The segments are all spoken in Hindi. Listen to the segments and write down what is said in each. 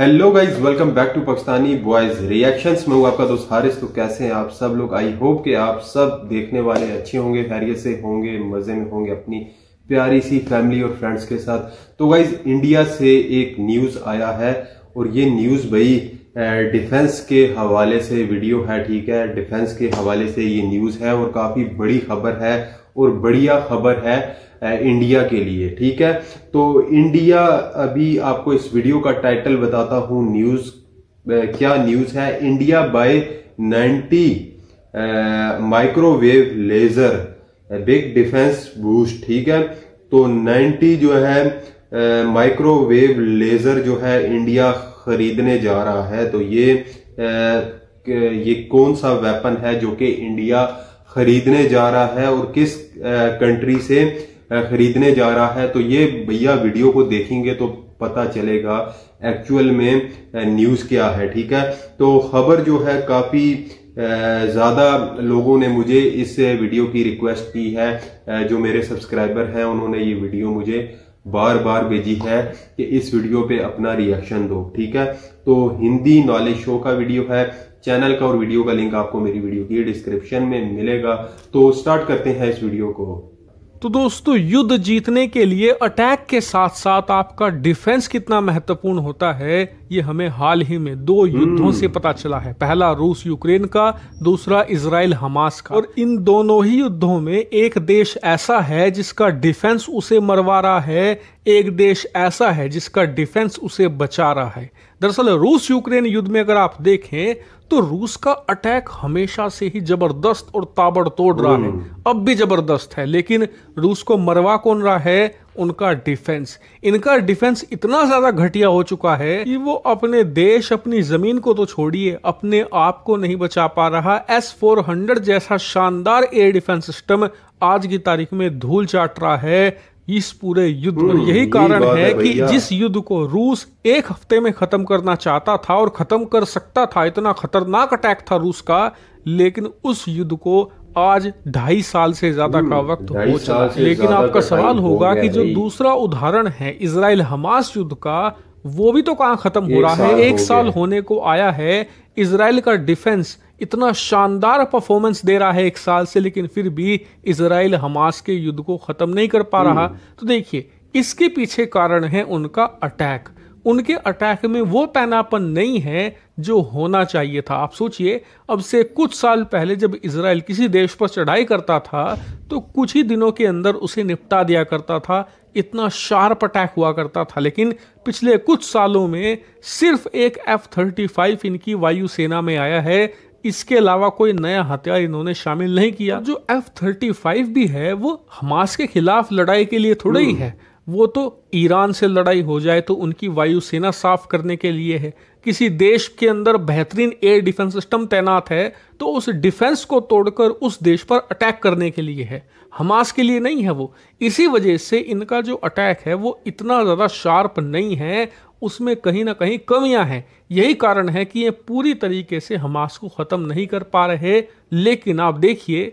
Hello guys welcome back to Pakistani boys reactions में हूँ आपका दोस्त हारिस तो कैसे हैं आप सब लोग आई होप कि आप सब देखने वाले अच्छे होंगे खैरियत से होंगे मज़े में होंगे अपनी प्यारी सी फैमिली और फ्रेंड्स के साथ तो गाइज इंडिया से एक न्यूज़ आया है और ये न्यूज़ भाई डिफेंस के हवाले से वीडियो है ठीक है डिफेंस के हवाले से ये न्यूज़ है और काफ़ी बड़ी खबर है और बढ़िया खबर है इंडिया के लिए ठीक है तो इंडिया अभी आपको इस वीडियो का टाइटल बताता हूं न्यूज क्या न्यूज है India by 90 microwave laser big defence boost ठीक है तो 90 जो है माइक्रोवेव लेजर जो है इंडिया खरीदने जा रहा है तो ये आ, ये कौन सा वेपन है जो कि इंडिया खरीदने जा रहा है और किस कंट्री से खरीदने जा रहा है तो ये भैया वीडियो को देखेंगे तो पता चलेगा एक्चुअल में न्यूज क्या है ठीक है तो खबर जो है काफी ज़्यादा लोगों ने मुझे इस वीडियो की रिक्वेस्ट की है जो मेरे सब्सक्राइबर हैं उन्होंने ये वीडियो मुझे बार बार भेजी है कि इस वीडियो पे अपना रिएक्शन दो ठीक है तो हिंदी नॉलेज शो का वीडियो है चैनल का और वीडियो का लिंक आपको मेरी वीडियो की डिस्क्रिप्शन में मिलेगा तो स्टार्ट करते हैं इस वीडियो को तो दोस्तों युद्ध जीतने के लिए अटैक के साथ साथ आपका डिफेंस कितना महत्वपूर्ण होता है ये हमें हाल ही में दो युद्धों से पता चला है पहला रूस यूक्रेन का दूसरा इसराइल हमास का और इन दोनों ही युद्धों में एक देश ऐसा है जिसका डिफेंस उसे मरवा रहा है एक देश ऐसा है जिसका डिफेंस उसे बचा रहा है दरअसल रूस यूक्रेन युद्ध में अगर आप देखें तो रूस का अटैक हमेशा से ही जबरदस्त और ताबड़तोड़ रहा है हम्म। अब भी जबरदस्त है लेकिन रूस को मरवा कौन रहा है उनका डिफेंस इनका डिफेंस इतना ज्यादा घटिया हो चुका है कि वो अपने देश अपनी जमीन को तो छोड़िए अपने आप को नहीं बचा पा रहा एस फोर हंड्रेड जैसा शानदार एयर डिफेंस सिस्टम आज की तारीख में धूल चाट रहा है इस पूरे युद्ध में हम्म, यही कारण है, है कि जिस युद्ध को रूस एक हफ्ते में खत्म करना चाहता था और खत्म कर सकता था इतना खतरनाक अटैक था रूस का लेकिन उस युद्ध को आज ढाई साल से ज्यादा का हम्म, वक्त हो चला लेकिन आपका सवाल होगा कि जो दूसरा उदाहरण है इसराइल हमास युद्ध का वो भी तो कहाँ खत्म हो रहा है एक साल होने को आया है इसराइल का डिफेंस इतना शानदार परफॉर्मेंस दे रहा है एक साल से लेकिन फिर भी इसराइल हमास के युद्ध को खत्म नहीं कर पा रहा हम्म। तो देखिए इसके पीछे कारण है उनका अटैक उनके अटैक में वो पैनापन नहीं है जो होना चाहिए था आप सोचिए अब से कुछ साल पहले जब इसराइल किसी देश पर चढ़ाई करता था तो कुछ ही दिनों के अंदर उसे निपटा दिया करता था इतना शार्प अटैक हुआ करता था लेकिन पिछले कुछ सालों में सिर्फ एक एफ थर्टी फाइव इनकी वायुसेना में आया है इसके अलावा कोई नया हथियार इन्होंने शामिल नहीं किया जो एफ थर्टी फाइव भी है वो हमास के खिलाफ लड़ाई के लिए थोड़ा ही हम्म। है वो तो ईरान से लड़ाई हो जाए तो उनकी वायुसेना साफ करने के लिए है किसी देश के अंदर बेहतरीन एयर डिफेंस सिस्टम तैनात है तो उस डिफेंस को तोड़कर उस देश पर अटैक करने के लिए है हमास के लिए नहीं है वो इसी वजह से इनका जो अटैक है वो इतना ज़्यादा शार्प नहीं है उसमें कहीं ना कहीं कमियां हैं यही कारण है कि ये पूरी तरीके से हमास को ख़त्म नहीं कर पा रहे लेकिन आप देखिए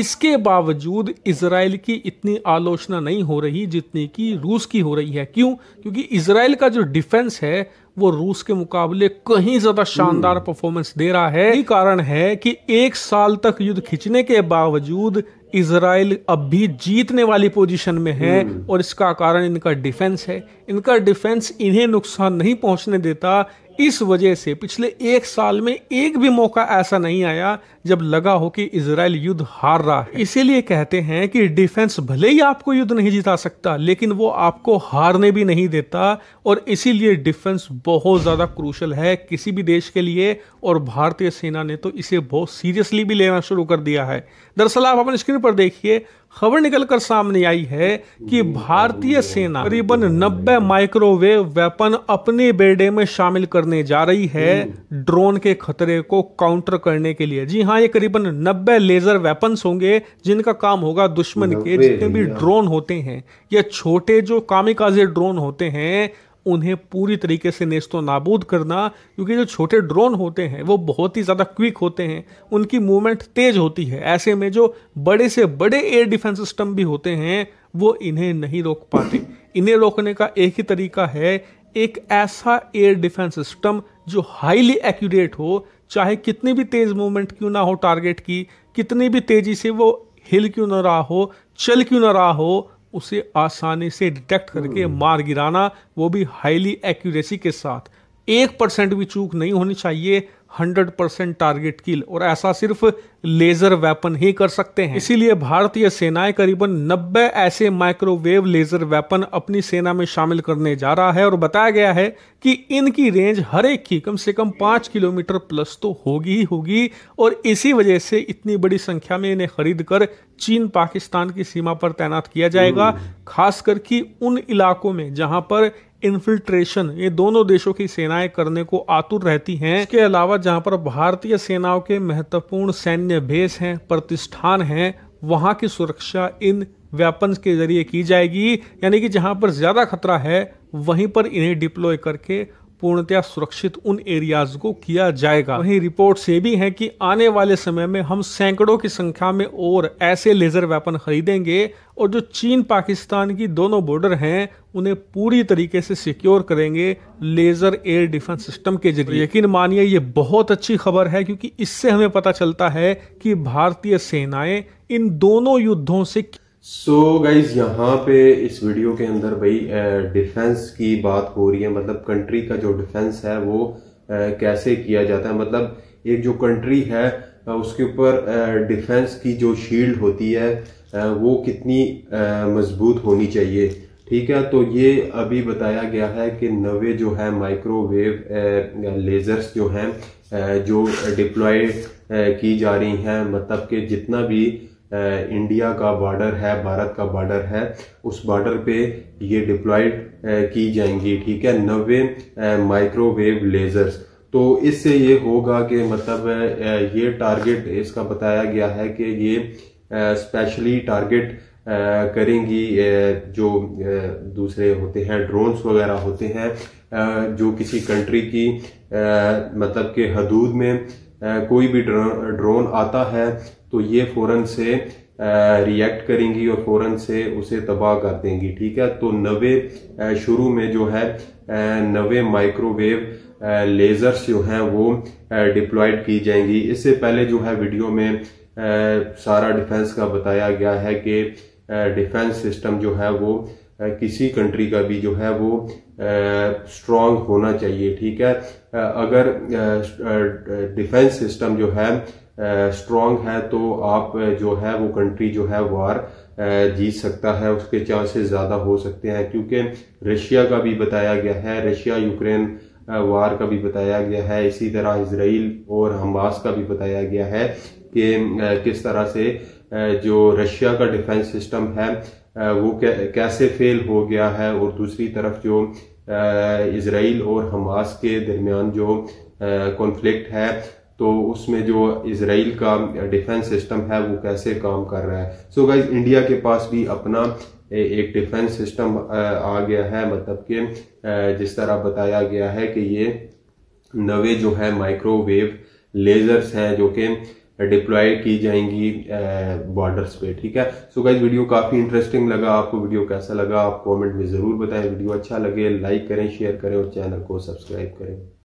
इसके बावजूद इसराइल की इतनी आलोचना नहीं हो रही जितनी कि रूस की हो रही है क्यों क्योंकि इसराइल का जो डिफेंस है वो रूस के मुकाबले कहीं ज्यादा शानदार hmm. परफॉर्मेंस दे रहा है यही कारण है कि एक साल तक युद्ध खींचने के बावजूद इसराइल अब भी जीतने वाली पोजीशन में है hmm. और इसका कारण इनका डिफेंस है इनका डिफेंस इन्हें नुकसान नहीं पहुंचने देता इस वजह से पिछले एक साल में एक भी मौका ऐसा नहीं आया जब लगा हो कि इसराइल युद्ध हार रहा है इसीलिए कहते हैं कि डिफेंस भले ही आपको युद्ध नहीं जिता सकता लेकिन वो आपको हारने भी नहीं देता और इसीलिए डिफेंस बहुत ज़्यादा क्रूशल है किसी भी देश के लिए और भारतीय सेना ने तो इसे बहुत सीरियसली भी लेना शुरू कर दिया है दरअसल आप अपने स्क्रीन पर देखिए खबर निकलकर सामने आई है कि भारतीय सेना करीबन 90 माइक्रोवेव वेपन अपने बेड़े में शामिल करने जा रही है ड्रोन के खतरे को काउंटर करने के लिए जी हाँ ये करीबन 90 लेजर वेपन्स होंगे जिनका काम होगा दुश्मन के जितने भी ड्रोन होते हैं या छोटे जो कामिकाजे ड्रोन होते हैं उन्हें पूरी तरीके से नेस्तो नाबूद करना क्योंकि जो छोटे ड्रोन होते हैं वो बहुत ही ज़्यादा क्विक होते हैं उनकी मूवमेंट तेज़ होती है ऐसे में जो बड़े से बड़े एयर डिफेंस सिस्टम भी होते हैं वो इन्हें नहीं रोक पाते इन्हें रोकने का एक ही तरीका है एक ऐसा एयर डिफेंस सिस्टम जो हाईली एक्यूरेट हो चाहे कितनी भी तेज़ मूवमेंट क्यों ना हो टारगेट की कितनी भी तेज़ी से वो हिल क्यों ना रहा हो चल क्यों ना रहा हो उसे आसानी से डिटेक्ट करके हम्म। मार गिराना वो भी हाईली एक्यूरेसी के साथ एक परसेंट भी चूक नहीं होनी चाहिए 100 परसेंट टारगेट किल और ऐसा सिर्फ लेजर वेपन ही कर सकते हैं इसीलिए भारतीय सेनाएं करीबन 90 ऐसे माइक्रोवेव लेजर वेपन अपनी सेना में शामिल करने जा रहा है और बताया गया है कि इनकी रेंज हर एक की कम से कम पांच किलोमीटर प्लस तो होगी ही होगी और इसी वजह से इतनी बड़ी संख्या में इन्हें खरीद कर चीन पाकिस्तान की सीमा पर तैनात किया जाएगा हम्म। खासकर कि उन इलाकों में जहां पर इन्फिल्ट्रेशन ये दोनों देशों की सेनाएं करने को आतुर रहती हैं इसके अलावा जहां पर भारतीय सेनाओं के महत्वपूर्ण सैन्य भेस हैं प्रतिष्ठान हैं वहां की सुरक्षा इन वेपन के जरिए की जाएगी यानी कि जहां पर ज्यादा खतरा है वहीं पर इन्हें डिप्लॉय करके पूर्णतया सुरक्षित उन एरियाज को किया जाएगा वहीं रिपोर्ट्स ये भी है कि आने वाले समय में हम सैकड़ों की संख्या में और ऐसे लेजर वेपन खरीदेंगे और जो चीन पाकिस्तान की दोनों बॉर्डर हैं उन्हें पूरी तरीके से सिक्योर करेंगे लेजर एयर डिफेंस सिस्टम के जरिए यकीन मानिए ये बहुत अच्छी खबर है क्योंकि इससे हमें पता चलता है कि भारतीय सेनाएं इन दोनों युद्धों से सो so गाइज यहाँ पे इस वीडियो के अंदर भाई डिफेंस की बात हो रही है मतलब कंट्री का जो डिफेंस है वो कैसे किया जाता है मतलब एक जो कंट्री है उसके ऊपर डिफेंस की जो शील्ड होती है वो कितनी मजबूत होनी चाहिए ठीक है तो ये अभी बताया गया है कि नवे जो है माइक्रोवेव लेज़र्स जो हैं जो डिप्लॉय की जा रही हैं मतलब कि जितना भी इंडिया का बॉर्डर है भारत का बॉर्डर है उस बॉर्डर पे ये डिप्लॉयड की जाएंगी ठीक है नब्बे माइक्रोवेव लेज़र्स तो इससे ये होगा कि मतलब ये टारगेट इसका बताया गया है कि ये स्पेशली टारगेट करेंगी जो दूसरे होते हैं ड्रोन्स वगैरह होते हैं जो किसी कंट्री की मतलब के हदूद में कोई भी ड्रोन आता है तो ये फौरन से रिएक्ट करेंगी और फौरन से उसे तबाह कर देंगी ठीक है तो नवे शुरू में जो है नवे माइक्रोवेव लेज़र्स जो हैं वो डिप्लॉयड की जाएंगी इससे पहले जो है वीडियो में सारा डिफेंस का बताया गया है कि डिफेंस सिस्टम जो है वो किसी कंट्री का भी जो है वो स्ट्रांग होना चाहिए ठीक है अगर डिफेंस सिस्टम जो है स्ट्रांग है तो आप जो है वो कंट्री जो है वार जीत सकता है उसके चांसेस ज़्यादा हो सकते हैं क्योंकि रशिया का भी बताया गया है रशिया यूक्रेन वार का भी बताया गया है इसी तरह इसराइल और हमास का भी बताया गया है कि किस तरह से जो रशिया का डिफेंस सिस्टम है वो कैसे फेल हो गया है और दूसरी तरफ जो इसराइल और हमास के दरमियान जो कॉन्फ्लिक्ट है तो उसमें जो इसराइल का डिफेंस सिस्टम है वो कैसे काम कर रहा है सो so गाइज इंडिया के पास भी अपना एक डिफेंस सिस्टम आ गया है मतलब कि जिस तरह बताया गया है कि ये नवे जो है माइक्रोवेव लेजर्स हैं जो कि डिप्लॉय की जाएंगी बॉर्डर्स पे ठीक है सो so गाइज वीडियो काफ़ी इंटरेस्टिंग लगा आपको वीडियो कैसा लगा आप कमेंट में ज़रूर बताएं वीडियो अच्छा लगे लाइक करें शेयर करें और चैनल को सब्सक्राइब करें